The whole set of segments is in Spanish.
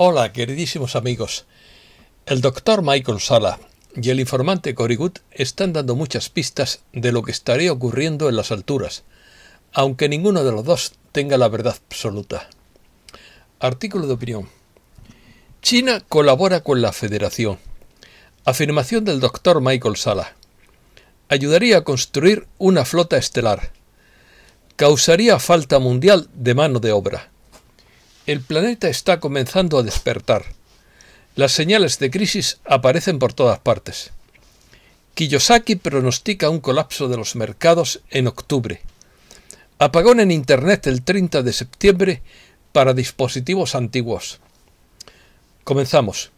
Hola, queridísimos amigos. El doctor Michael Sala y el informante Cory están dando muchas pistas de lo que estaría ocurriendo en las alturas, aunque ninguno de los dos tenga la verdad absoluta. Artículo de opinión. China colabora con la Federación. Afirmación del doctor Michael Sala. Ayudaría a construir una flota estelar. Causaría falta mundial de mano de obra el planeta está comenzando a despertar. Las señales de crisis aparecen por todas partes. Kiyosaki pronostica un colapso de los mercados en octubre. Apagón en Internet el 30 de septiembre para dispositivos antiguos. Comenzamos.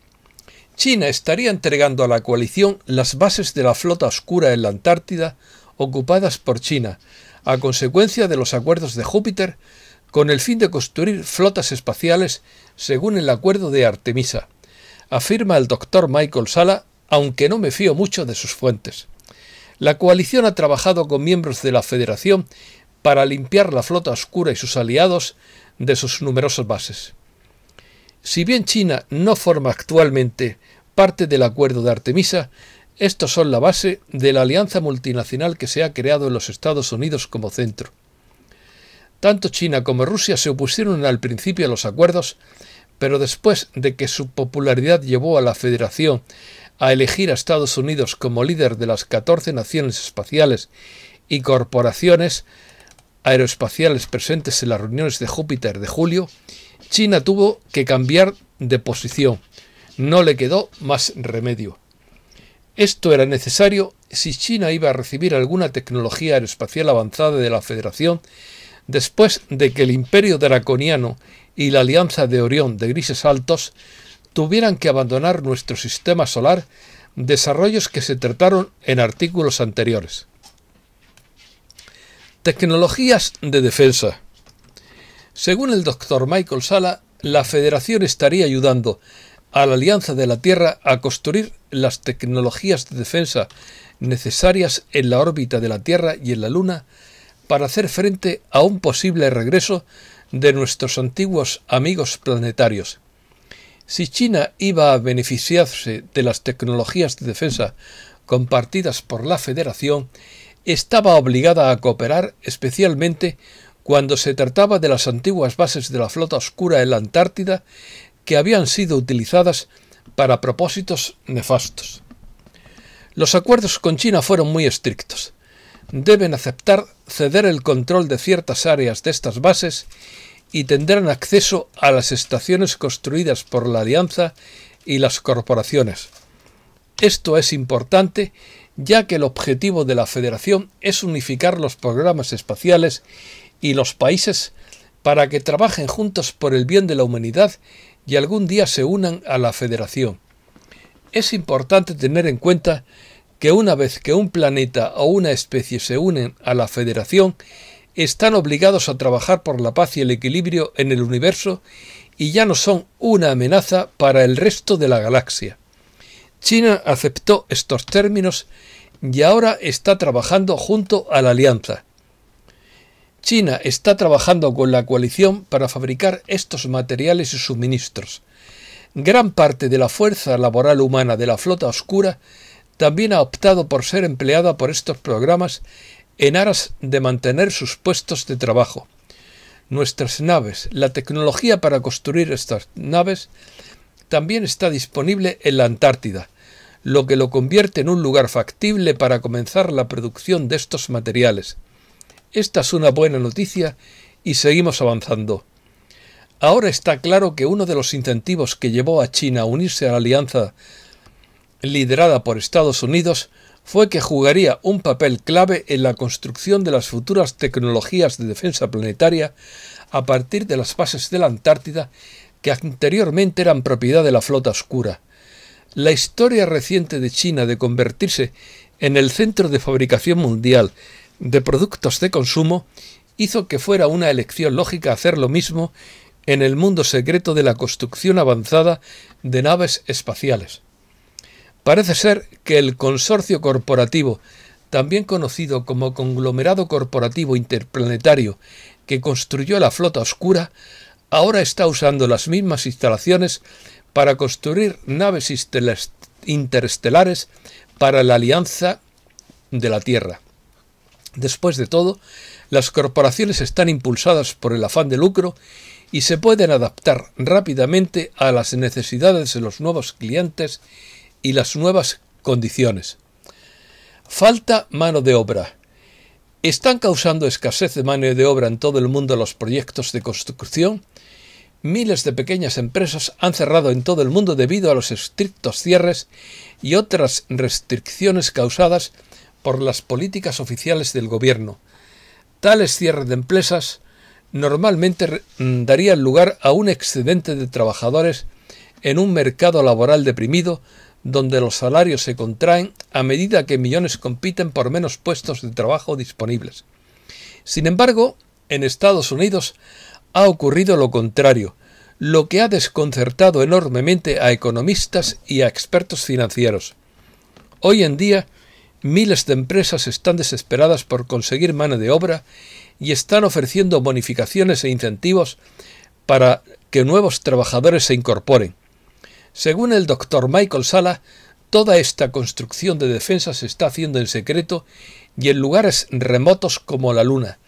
China estaría entregando a la coalición las bases de la flota oscura en la Antártida ocupadas por China, a consecuencia de los acuerdos de Júpiter con el fin de construir flotas espaciales según el acuerdo de Artemisa, afirma el doctor Michael Sala, aunque no me fío mucho de sus fuentes. La coalición ha trabajado con miembros de la Federación para limpiar la flota oscura y sus aliados de sus numerosas bases. Si bien China no forma actualmente parte del acuerdo de Artemisa, estos son la base de la alianza multinacional que se ha creado en los Estados Unidos como centro. Tanto China como Rusia se opusieron al principio a los acuerdos, pero después de que su popularidad llevó a la Federación a elegir a Estados Unidos como líder de las 14 naciones espaciales y corporaciones aeroespaciales presentes en las reuniones de Júpiter de julio, China tuvo que cambiar de posición. No le quedó más remedio. Esto era necesario si China iba a recibir alguna tecnología aeroespacial avanzada de la Federación después de que el imperio draconiano y la alianza de Orión de Grises Altos tuvieran que abandonar nuestro sistema solar, desarrollos que se trataron en artículos anteriores. Tecnologías de defensa. Según el doctor Michael Sala, la Federación estaría ayudando a la Alianza de la Tierra a construir las tecnologías de defensa necesarias en la órbita de la Tierra y en la Luna para hacer frente a un posible regreso de nuestros antiguos amigos planetarios. Si China iba a beneficiarse de las tecnologías de defensa compartidas por la Federación, estaba obligada a cooperar especialmente cuando se trataba de las antiguas bases de la Flota Oscura en la Antártida que habían sido utilizadas para propósitos nefastos. Los acuerdos con China fueron muy estrictos deben aceptar ceder el control de ciertas áreas de estas bases y tendrán acceso a las estaciones construidas por la Alianza y las corporaciones. Esto es importante ya que el objetivo de la Federación es unificar los programas espaciales y los países para que trabajen juntos por el bien de la humanidad y algún día se unan a la Federación. Es importante tener en cuenta que una vez que un planeta o una especie se unen a la Federación, están obligados a trabajar por la paz y el equilibrio en el universo y ya no son una amenaza para el resto de la galaxia. China aceptó estos términos y ahora está trabajando junto a la Alianza. China está trabajando con la coalición para fabricar estos materiales y suministros. Gran parte de la fuerza laboral humana de la flota oscura también ha optado por ser empleada por estos programas en aras de mantener sus puestos de trabajo. Nuestras naves, la tecnología para construir estas naves, también está disponible en la Antártida, lo que lo convierte en un lugar factible para comenzar la producción de estos materiales. Esta es una buena noticia y seguimos avanzando. Ahora está claro que uno de los incentivos que llevó a China a unirse a la alianza liderada por Estados Unidos, fue que jugaría un papel clave en la construcción de las futuras tecnologías de defensa planetaria a partir de las bases de la Antártida que anteriormente eran propiedad de la flota oscura. La historia reciente de China de convertirse en el centro de fabricación mundial de productos de consumo hizo que fuera una elección lógica hacer lo mismo en el mundo secreto de la construcción avanzada de naves espaciales. Parece ser que el consorcio corporativo, también conocido como conglomerado corporativo interplanetario, que construyó la flota oscura, ahora está usando las mismas instalaciones para construir naves interestelares para la Alianza de la Tierra. Después de todo, las corporaciones están impulsadas por el afán de lucro y se pueden adaptar rápidamente a las necesidades de los nuevos clientes y las nuevas condiciones. Falta mano de obra. ¿Están causando escasez de mano de obra en todo el mundo los proyectos de construcción? Miles de pequeñas empresas han cerrado en todo el mundo debido a los estrictos cierres y otras restricciones causadas por las políticas oficiales del gobierno. Tales cierres de empresas normalmente mm, darían lugar a un excedente de trabajadores en un mercado laboral deprimido donde los salarios se contraen a medida que millones compiten por menos puestos de trabajo disponibles. Sin embargo, en Estados Unidos ha ocurrido lo contrario, lo que ha desconcertado enormemente a economistas y a expertos financieros. Hoy en día, miles de empresas están desesperadas por conseguir mano de obra y están ofreciendo bonificaciones e incentivos para que nuevos trabajadores se incorporen. Según el doctor Michael Sala, toda esta construcción de defensa se está haciendo en secreto y en lugares remotos como la Luna.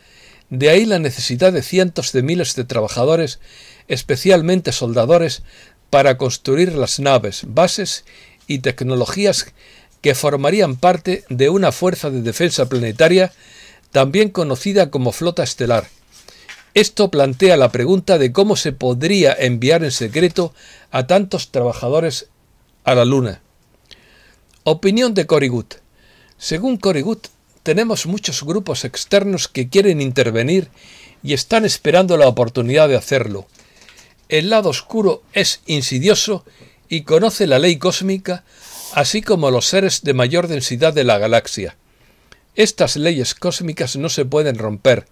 De ahí la necesidad de cientos de miles de trabajadores, especialmente soldadores, para construir las naves, bases y tecnologías que formarían parte de una fuerza de defensa planetaria, también conocida como flota estelar, esto plantea la pregunta de cómo se podría enviar en secreto a tantos trabajadores a la Luna. Opinión de Corigut Según Corigut, tenemos muchos grupos externos que quieren intervenir y están esperando la oportunidad de hacerlo. El lado oscuro es insidioso y conoce la ley cósmica, así como los seres de mayor densidad de la galaxia. Estas leyes cósmicas no se pueden romper,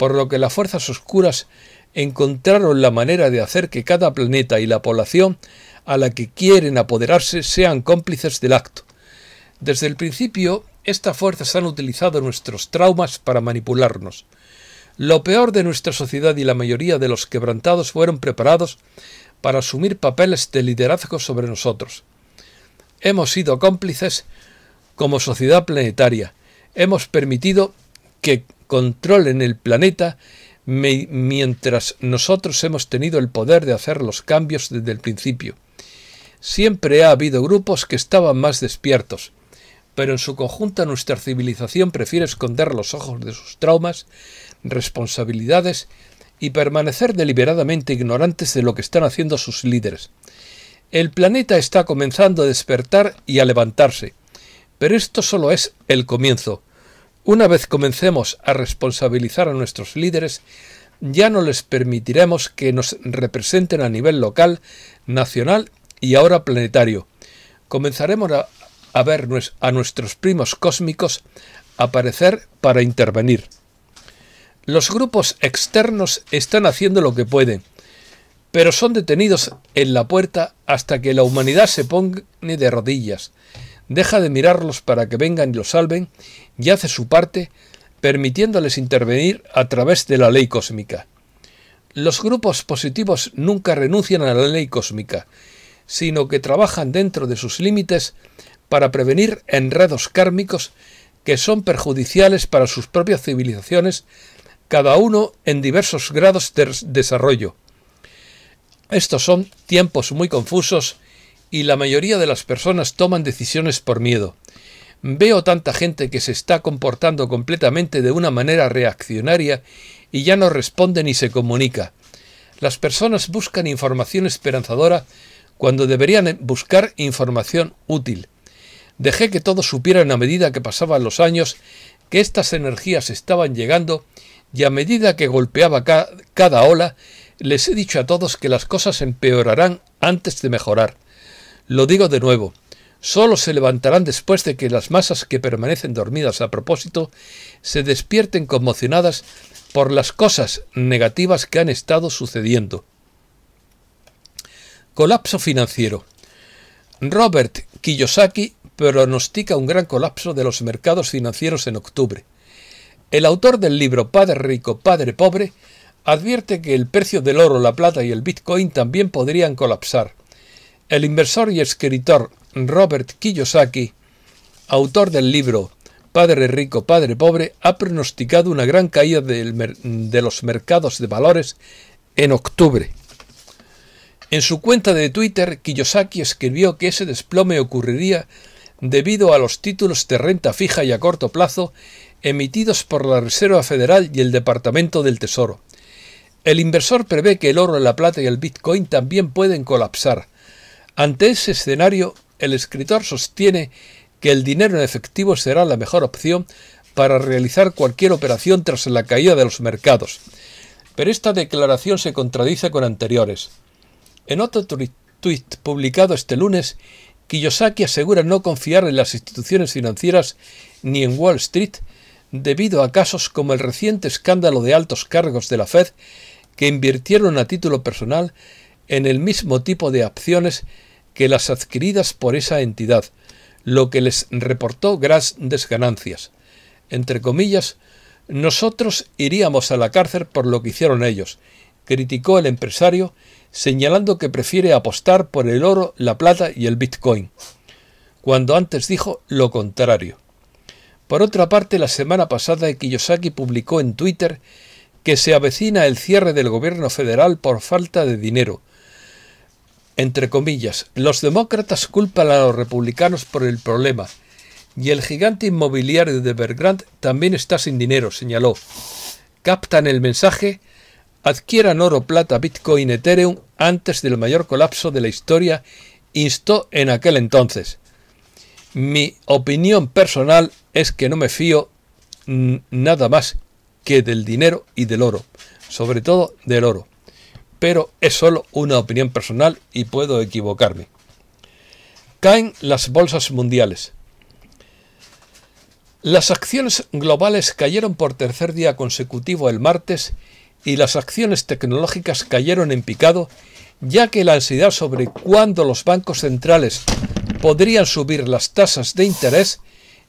por lo que las fuerzas oscuras encontraron la manera de hacer que cada planeta y la población a la que quieren apoderarse sean cómplices del acto. Desde el principio, estas fuerzas han utilizado nuestros traumas para manipularnos. Lo peor de nuestra sociedad y la mayoría de los quebrantados fueron preparados para asumir papeles de liderazgo sobre nosotros. Hemos sido cómplices como sociedad planetaria. Hemos permitido que control en el planeta mientras nosotros hemos tenido el poder de hacer los cambios desde el principio. Siempre ha habido grupos que estaban más despiertos, pero en su conjunto nuestra civilización prefiere esconder los ojos de sus traumas, responsabilidades y permanecer deliberadamente ignorantes de lo que están haciendo sus líderes. El planeta está comenzando a despertar y a levantarse, pero esto solo es el comienzo. Una vez comencemos a responsabilizar a nuestros líderes, ya no les permitiremos que nos representen a nivel local, nacional y ahora planetario. Comenzaremos a, ver a nuestros primos cósmicos aparecer para intervenir. Los grupos externos están haciendo lo que pueden, pero son detenidos en la puerta hasta que la humanidad se pone de rodillas, deja de mirarlos para que vengan y los salven y hace su parte permitiéndoles intervenir a través de la ley cósmica. Los grupos positivos nunca renuncian a la ley cósmica, sino que trabajan dentro de sus límites para prevenir enredos kármicos que son perjudiciales para sus propias civilizaciones, cada uno en diversos grados de desarrollo. Estos son tiempos muy confusos y la mayoría de las personas toman decisiones por miedo. Veo tanta gente que se está comportando completamente de una manera reaccionaria y ya no responde ni se comunica. Las personas buscan información esperanzadora cuando deberían buscar información útil. Dejé que todos supieran a medida que pasaban los años que estas energías estaban llegando y a medida que golpeaba cada ola, les he dicho a todos que las cosas empeorarán antes de mejorar. Lo digo de nuevo, solo se levantarán después de que las masas que permanecen dormidas a propósito se despierten conmocionadas por las cosas negativas que han estado sucediendo. Colapso financiero. Robert Kiyosaki pronostica un gran colapso de los mercados financieros en octubre. El autor del libro Padre Rico, Padre Pobre advierte que el precio del oro, la plata y el Bitcoin también podrían colapsar. El inversor y escritor Robert Kiyosaki, autor del libro Padre Rico, Padre Pobre, ha pronosticado una gran caída de los mercados de valores en octubre. En su cuenta de Twitter, Kiyosaki escribió que ese desplome ocurriría debido a los títulos de renta fija y a corto plazo emitidos por la Reserva Federal y el Departamento del Tesoro. El inversor prevé que el oro, la plata y el bitcoin también pueden colapsar, ante ese escenario, el escritor sostiene que el dinero en efectivo será la mejor opción para realizar cualquier operación tras la caída de los mercados. Pero esta declaración se contradice con anteriores. En otro tweet publicado este lunes, Kiyosaki asegura no confiar en las instituciones financieras ni en Wall Street debido a casos como el reciente escándalo de altos cargos de la Fed que invirtieron a título personal en el mismo tipo de acciones que las adquiridas por esa entidad, lo que les reportó grandes ganancias. Entre comillas, nosotros iríamos a la cárcel por lo que hicieron ellos, criticó el empresario, señalando que prefiere apostar por el oro, la plata y el bitcoin, cuando antes dijo lo contrario. Por otra parte, la semana pasada Kiyosaki publicó en Twitter que se avecina el cierre del gobierno federal por falta de dinero, entre comillas, los demócratas culpan a los republicanos por el problema. Y el gigante inmobiliario de Bergrand también está sin dinero, señaló. Captan el mensaje, adquieran oro, plata, bitcoin, ethereum antes del mayor colapso de la historia, instó en aquel entonces. Mi opinión personal es que no me fío nada más que del dinero y del oro, sobre todo del oro pero es solo una opinión personal y puedo equivocarme. Caen las bolsas mundiales. Las acciones globales cayeron por tercer día consecutivo el martes y las acciones tecnológicas cayeron en picado, ya que la ansiedad sobre cuándo los bancos centrales podrían subir las tasas de interés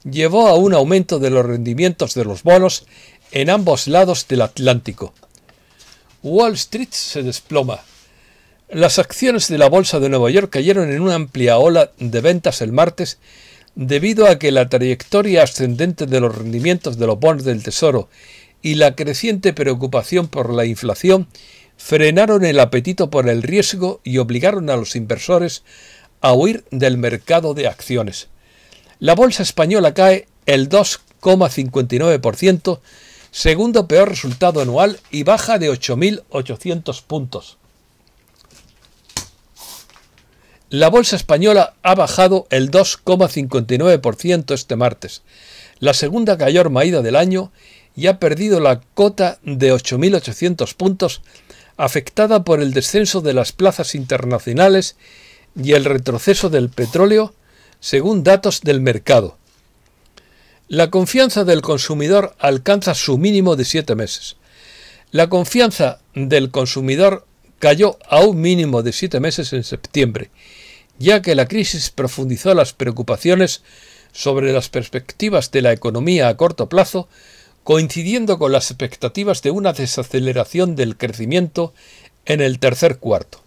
llevó a un aumento de los rendimientos de los bonos en ambos lados del Atlántico. Wall Street se desploma. Las acciones de la Bolsa de Nueva York cayeron en una amplia ola de ventas el martes debido a que la trayectoria ascendente de los rendimientos de los bonos del Tesoro y la creciente preocupación por la inflación frenaron el apetito por el riesgo y obligaron a los inversores a huir del mercado de acciones. La bolsa española cae el 2,59% segundo peor resultado anual y baja de 8.800 puntos. La bolsa española ha bajado el 2,59% este martes, la segunda mayor maída del año y ha perdido la cota de 8.800 puntos afectada por el descenso de las plazas internacionales y el retroceso del petróleo según datos del mercado la confianza del consumidor alcanza su mínimo de siete meses. La confianza del consumidor cayó a un mínimo de siete meses en septiembre, ya que la crisis profundizó las preocupaciones sobre las perspectivas de la economía a corto plazo, coincidiendo con las expectativas de una desaceleración del crecimiento en el tercer cuarto.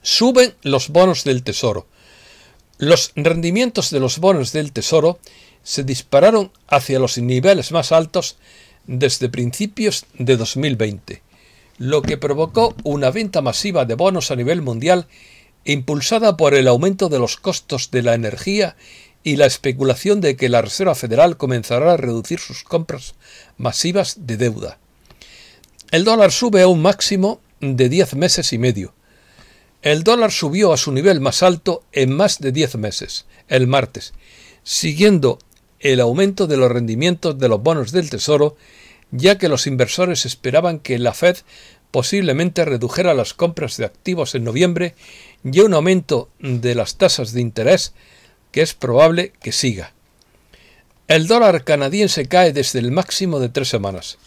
Suben los bonos del Tesoro. Los rendimientos de los bonos del Tesoro se dispararon hacia los niveles más altos desde principios de 2020, lo que provocó una venta masiva de bonos a nivel mundial impulsada por el aumento de los costos de la energía y la especulación de que la Reserva Federal comenzará a reducir sus compras masivas de deuda. El dólar sube a un máximo de 10 meses y medio. El dólar subió a su nivel más alto en más de 10 meses, el martes, siguiendo el aumento de los rendimientos de los bonos del Tesoro, ya que los inversores esperaban que la Fed posiblemente redujera las compras de activos en noviembre y un aumento de las tasas de interés que es probable que siga. El dólar canadiense cae desde el máximo de tres semanas.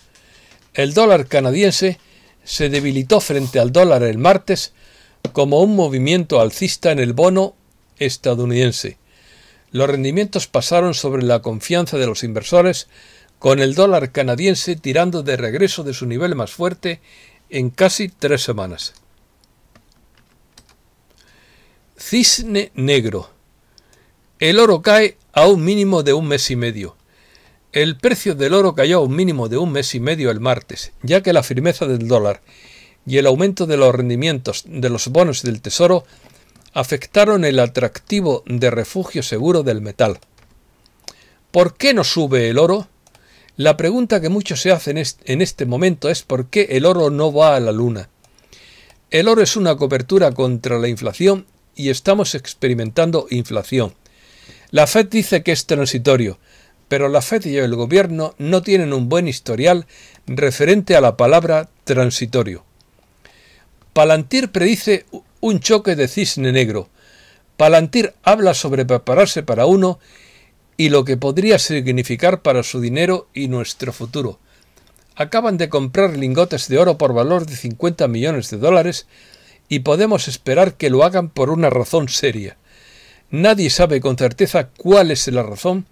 El dólar canadiense se debilitó frente al dólar el martes como un movimiento alcista en el bono estadounidense los rendimientos pasaron sobre la confianza de los inversores, con el dólar canadiense tirando de regreso de su nivel más fuerte en casi tres semanas. Cisne negro. El oro cae a un mínimo de un mes y medio. El precio del oro cayó a un mínimo de un mes y medio el martes, ya que la firmeza del dólar y el aumento de los rendimientos de los bonos del Tesoro afectaron el atractivo de refugio seguro del metal. ¿Por qué no sube el oro? La pregunta que muchos se hacen en este momento es por qué el oro no va a la luna. El oro es una cobertura contra la inflación y estamos experimentando inflación. La Fed dice que es transitorio, pero la Fed y el gobierno no tienen un buen historial referente a la palabra transitorio. Palantir predice un choque de cisne negro. Palantir habla sobre prepararse para uno y lo que podría significar para su dinero y nuestro futuro. Acaban de comprar lingotes de oro por valor de 50 millones de dólares y podemos esperar que lo hagan por una razón seria. Nadie sabe con certeza cuál es la razón,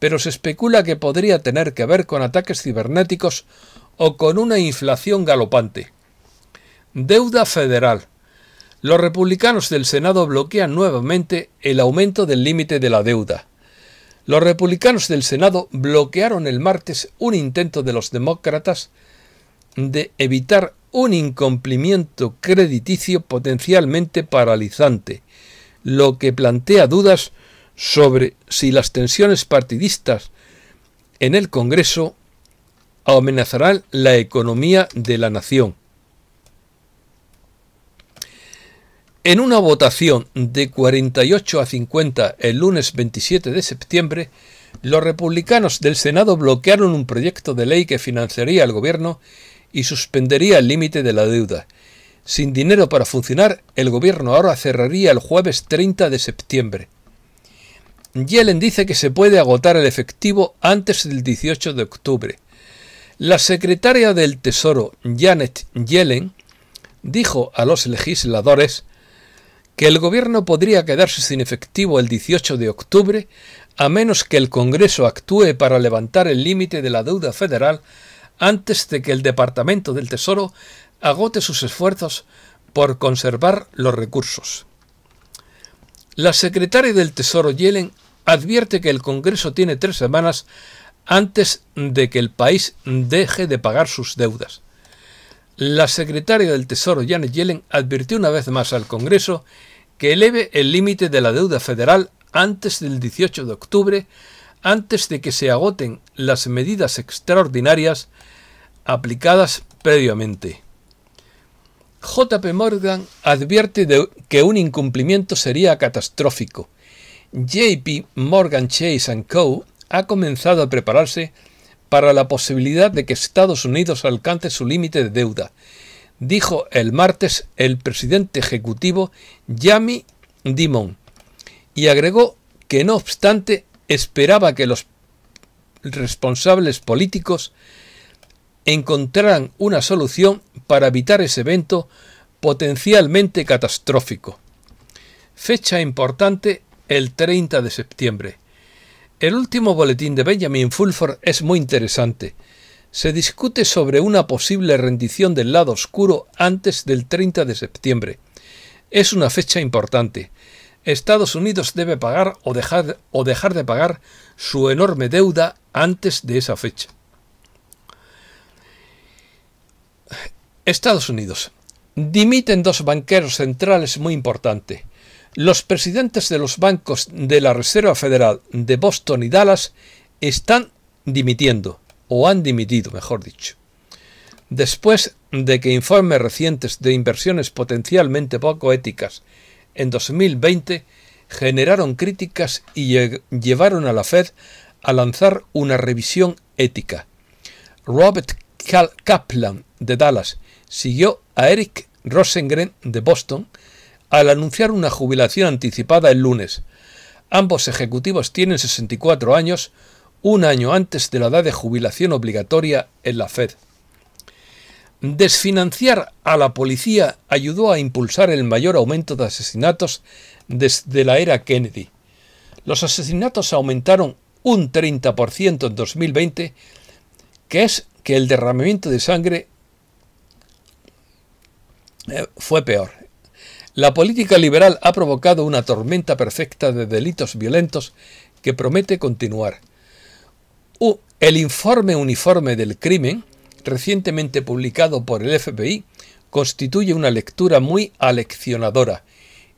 pero se especula que podría tener que ver con ataques cibernéticos o con una inflación galopante. Deuda federal. Los republicanos del Senado bloquean nuevamente el aumento del límite de la deuda. Los republicanos del Senado bloquearon el martes un intento de los demócratas de evitar un incumplimiento crediticio potencialmente paralizante, lo que plantea dudas sobre si las tensiones partidistas en el Congreso amenazarán la economía de la nación. En una votación de 48 a 50 el lunes 27 de septiembre, los republicanos del Senado bloquearon un proyecto de ley que financiaría al gobierno y suspendería el límite de la deuda. Sin dinero para funcionar, el gobierno ahora cerraría el jueves 30 de septiembre. Yellen dice que se puede agotar el efectivo antes del 18 de octubre. La secretaria del Tesoro, Janet Yellen, dijo a los legisladores que el gobierno podría quedarse sin efectivo el 18 de octubre a menos que el Congreso actúe para levantar el límite de la deuda federal antes de que el Departamento del Tesoro agote sus esfuerzos por conservar los recursos. La secretaria del Tesoro Yellen advierte que el Congreso tiene tres semanas antes de que el país deje de pagar sus deudas la secretaria del Tesoro Janet Yellen advirtió una vez más al Congreso que eleve el límite de la deuda federal antes del 18 de octubre, antes de que se agoten las medidas extraordinarias aplicadas previamente. JP Morgan advierte de que un incumplimiento sería catastrófico. JP Morgan Chase ⁇ Co. ha comenzado a prepararse para la posibilidad de que Estados Unidos alcance su límite de deuda, dijo el martes el presidente ejecutivo Jamie Dimon, y agregó que no obstante esperaba que los responsables políticos encontraran una solución para evitar ese evento potencialmente catastrófico. Fecha importante el 30 de septiembre. El último boletín de Benjamin Fulford es muy interesante. Se discute sobre una posible rendición del lado oscuro antes del 30 de septiembre. Es una fecha importante. Estados Unidos debe pagar o dejar, o dejar de pagar su enorme deuda antes de esa fecha. Estados Unidos. Dimiten dos banqueros centrales muy importantes. Los presidentes de los bancos de la Reserva Federal de Boston y Dallas están dimitiendo, o han dimitido, mejor dicho. Después de que informes recientes de inversiones potencialmente poco éticas en 2020 generaron críticas y llevaron a la Fed a lanzar una revisión ética. Robert Kaplan de Dallas siguió a Eric Rosengren de Boston, al anunciar una jubilación anticipada el lunes. Ambos ejecutivos tienen 64 años, un año antes de la edad de jubilación obligatoria en la Fed. Desfinanciar a la policía ayudó a impulsar el mayor aumento de asesinatos desde la era Kennedy. Los asesinatos aumentaron un 30% en 2020, que es que el derramamiento de sangre eh, fue peor. La política liberal ha provocado una tormenta perfecta de delitos violentos que promete continuar. El informe uniforme del crimen, recientemente publicado por el FBI, constituye una lectura muy aleccionadora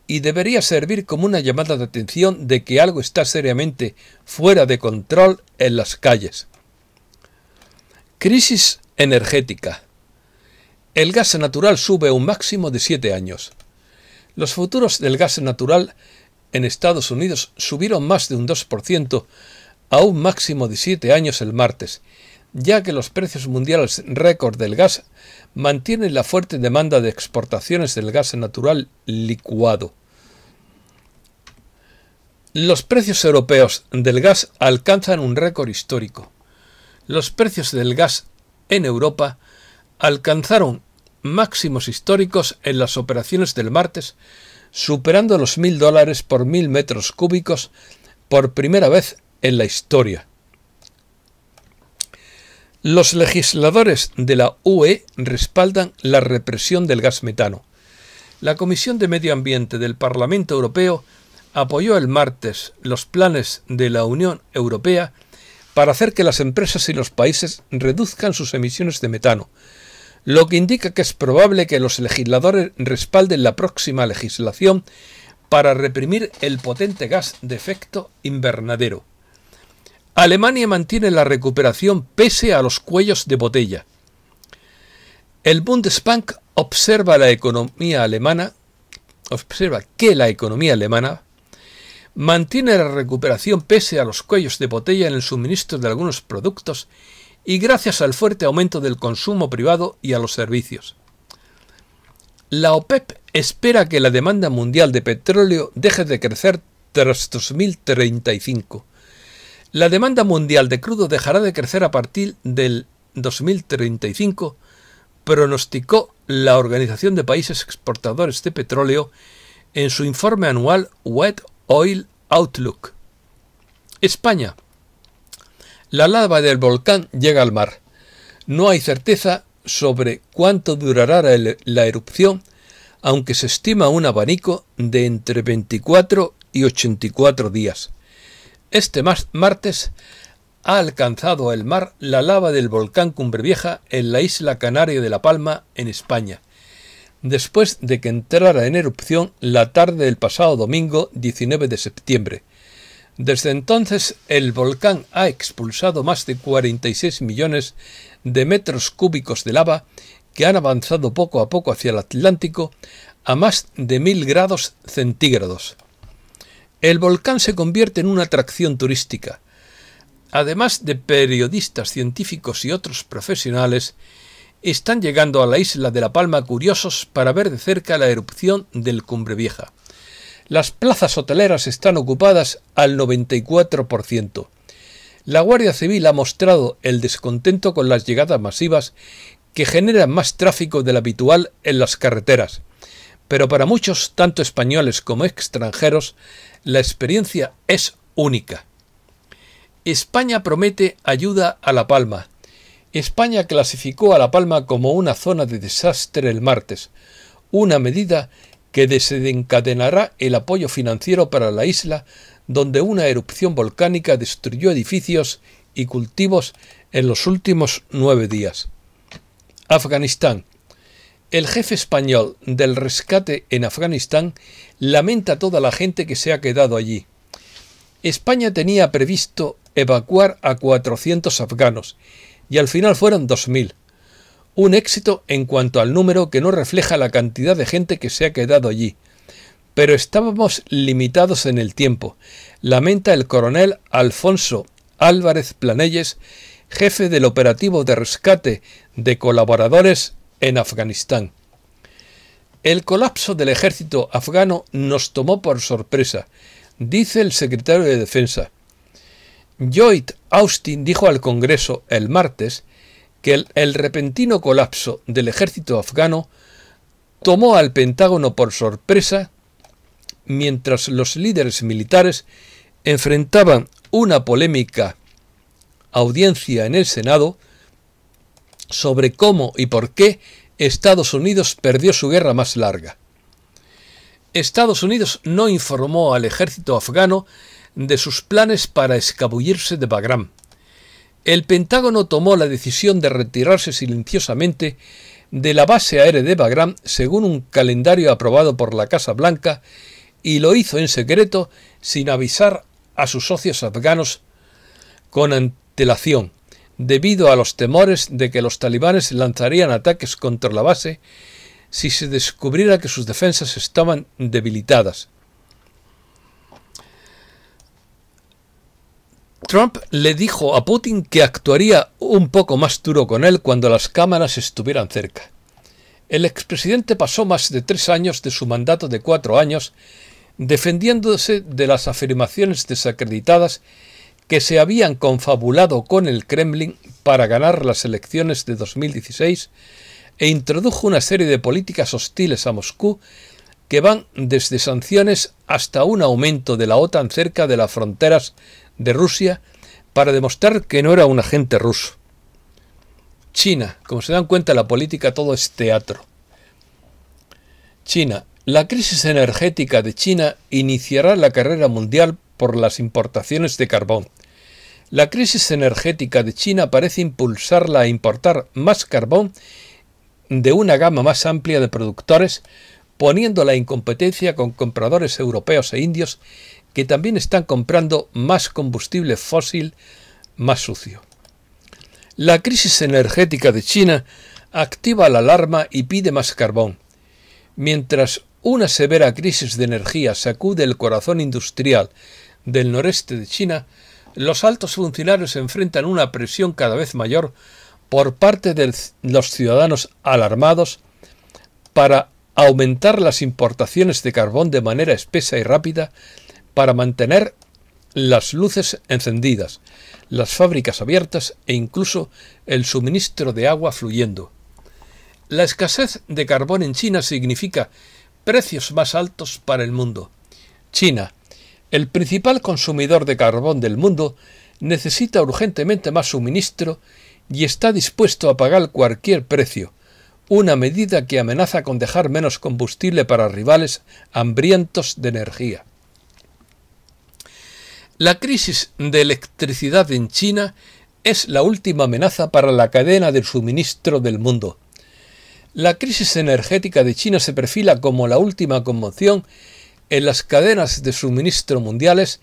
y debería servir como una llamada de atención de que algo está seriamente fuera de control en las calles. Crisis energética. El gas natural sube un máximo de siete años. Los futuros del gas natural en Estados Unidos subieron más de un 2% a un máximo de 7 años el martes, ya que los precios mundiales récord del gas mantienen la fuerte demanda de exportaciones del gas natural licuado. Los precios europeos del gas alcanzan un récord histórico. Los precios del gas en Europa alcanzaron máximos históricos en las operaciones del martes, superando los mil dólares por mil metros cúbicos por primera vez en la historia. Los legisladores de la UE respaldan la represión del gas metano. La Comisión de Medio Ambiente del Parlamento Europeo apoyó el martes los planes de la Unión Europea para hacer que las empresas y los países reduzcan sus emisiones de metano, lo que indica que es probable que los legisladores respalden la próxima legislación para reprimir el potente gas de efecto invernadero. Alemania mantiene la recuperación pese a los cuellos de botella. El Bundesbank observa la economía alemana, observa que la economía alemana mantiene la recuperación pese a los cuellos de botella en el suministro de algunos productos y gracias al fuerte aumento del consumo privado y a los servicios. La OPEP espera que la demanda mundial de petróleo deje de crecer tras 2035. La demanda mundial de crudo dejará de crecer a partir del 2035, pronosticó la Organización de Países Exportadores de Petróleo en su informe anual Wet Oil Outlook. España la lava del volcán llega al mar. No hay certeza sobre cuánto durará la erupción, aunque se estima un abanico de entre 24 y 84 días. Este martes ha alcanzado el mar la lava del volcán Cumbre Vieja en la isla Canaria de La Palma, en España, después de que entrara en erupción la tarde del pasado domingo 19 de septiembre. Desde entonces, el volcán ha expulsado más de 46 millones de metros cúbicos de lava que han avanzado poco a poco hacia el Atlántico a más de 1000 grados centígrados. El volcán se convierte en una atracción turística. Además de periodistas, científicos y otros profesionales, están llegando a la isla de La Palma curiosos para ver de cerca la erupción del Cumbre Vieja. Las plazas hoteleras están ocupadas al 94%. La Guardia Civil ha mostrado el descontento con las llegadas masivas que generan más tráfico del habitual en las carreteras. Pero para muchos, tanto españoles como extranjeros, la experiencia es única. España promete ayuda a La Palma. España clasificó a La Palma como una zona de desastre el martes, una medida que desencadenará el apoyo financiero para la isla, donde una erupción volcánica destruyó edificios y cultivos en los últimos nueve días. Afganistán. El jefe español del rescate en Afganistán lamenta a toda la gente que se ha quedado allí. España tenía previsto evacuar a 400 afganos y al final fueron 2.000. Un éxito en cuanto al número que no refleja la cantidad de gente que se ha quedado allí. Pero estábamos limitados en el tiempo, lamenta el coronel Alfonso Álvarez Planelles, jefe del operativo de rescate de colaboradores en Afganistán. El colapso del ejército afgano nos tomó por sorpresa, dice el secretario de Defensa. Lloyd Austin dijo al Congreso el martes que el, repentino colapso del ejército afgano tomó al Pentágono por sorpresa mientras los líderes militares enfrentaban una polémica audiencia en el Senado sobre cómo y por qué Estados Unidos perdió su guerra más larga. Estados Unidos no informó al ejército afgano de sus planes para escabullirse de Bagram el Pentágono tomó la decisión de retirarse silenciosamente de la base aérea de Bagram según un calendario aprobado por la Casa Blanca y lo hizo en secreto sin avisar a sus socios afganos con antelación, debido a los temores de que los talibanes lanzarían ataques contra la base si se descubriera que sus defensas estaban debilitadas. Trump le dijo a Putin que actuaría un poco más duro con él cuando las cámaras estuvieran cerca. El expresidente pasó más de tres años de su mandato de cuatro años defendiéndose de las afirmaciones desacreditadas que se habían confabulado con el Kremlin para ganar las elecciones de 2016 e introdujo una serie de políticas hostiles a Moscú que van desde sanciones hasta un aumento de la OTAN cerca de las fronteras de Rusia para demostrar que no era un agente ruso. China, como se dan cuenta, la política todo es teatro. China, la crisis energética de China iniciará la carrera mundial por las importaciones de carbón. La crisis energética de China parece impulsarla a importar más carbón de una gama más amplia de productores, poniéndola en competencia con compradores europeos e indios que también están comprando más combustible fósil más sucio. La crisis energética de China activa la alarma y pide más carbón, mientras una severa crisis de energía sacude el corazón industrial del noreste de China, los altos funcionarios enfrentan una presión cada vez mayor por parte de los ciudadanos alarmados para aumentar las importaciones de carbón de manera espesa y rápida para mantener las luces encendidas, las fábricas abiertas e incluso el suministro de agua fluyendo. La escasez de carbón en China significa precios más altos para el mundo. China, el principal consumidor de carbón del mundo, necesita urgentemente más suministro y está dispuesto a pagar cualquier precio, una medida que amenaza con dejar menos combustible para rivales hambrientos de energía. La crisis de electricidad en China es la última amenaza para la cadena del suministro del mundo. La crisis energética de China se perfila como la última conmoción en las cadenas de suministro mundiales,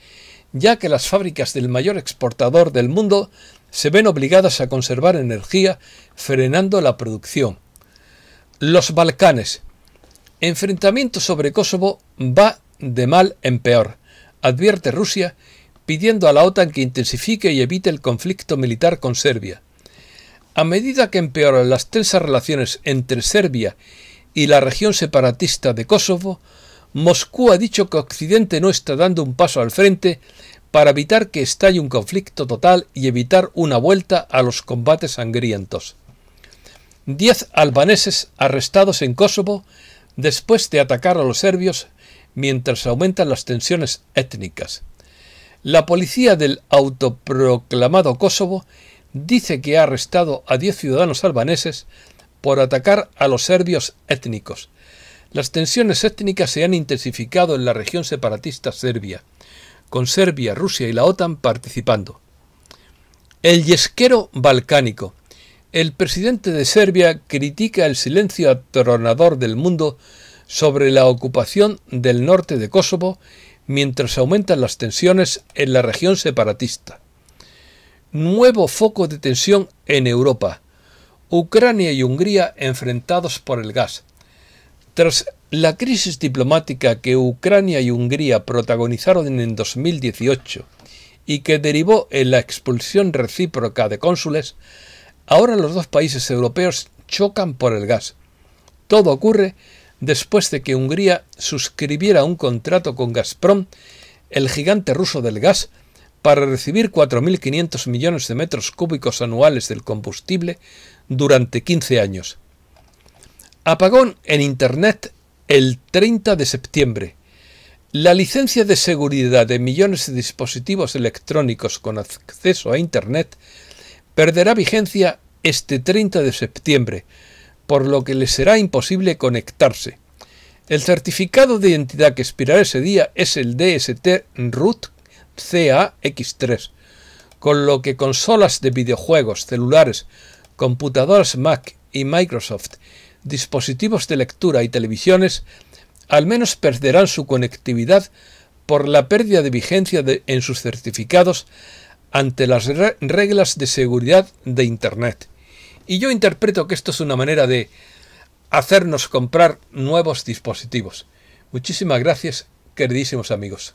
ya que las fábricas del mayor exportador del mundo se ven obligadas a conservar energía, frenando la producción. Los Balcanes. Enfrentamiento sobre Kosovo va de mal en peor, advierte Rusia, pidiendo a la OTAN que intensifique y evite el conflicto militar con Serbia. A medida que empeoran las tensas relaciones entre Serbia y la región separatista de Kosovo, Moscú ha dicho que Occidente no está dando un paso al frente para evitar que estalle un conflicto total y evitar una vuelta a los combates sangrientos. Diez albaneses arrestados en Kosovo después de atacar a los serbios mientras aumentan las tensiones étnicas. La policía del autoproclamado Kosovo dice que ha arrestado a 10 ciudadanos albaneses por atacar a los serbios étnicos. Las tensiones étnicas se han intensificado en la región separatista serbia, con Serbia, Rusia y la OTAN participando. El yesquero balcánico. El presidente de Serbia critica el silencio atronador del mundo sobre la ocupación del norte de Kosovo mientras aumentan las tensiones en la región separatista. Nuevo foco de tensión en Europa. Ucrania y Hungría enfrentados por el gas. Tras la crisis diplomática que Ucrania y Hungría protagonizaron en 2018 y que derivó en la expulsión recíproca de cónsules, ahora los dos países europeos chocan por el gas. Todo ocurre después de que Hungría suscribiera un contrato con Gazprom, el gigante ruso del gas, para recibir 4.500 millones de metros cúbicos anuales del combustible durante 15 años. Apagón en Internet el 30 de septiembre. La licencia de seguridad de millones de dispositivos electrónicos con acceso a Internet perderá vigencia este 30 de septiembre, por lo que les será imposible conectarse. El certificado de identidad que expirará ese día es el DST root CAX3, con lo que consolas de videojuegos, celulares, computadoras Mac y Microsoft, dispositivos de lectura y televisiones, al menos perderán su conectividad por la pérdida de vigencia en sus certificados ante las reglas de seguridad de Internet. Y yo interpreto que esto es una manera de hacernos comprar nuevos dispositivos. Muchísimas gracias, queridísimos amigos.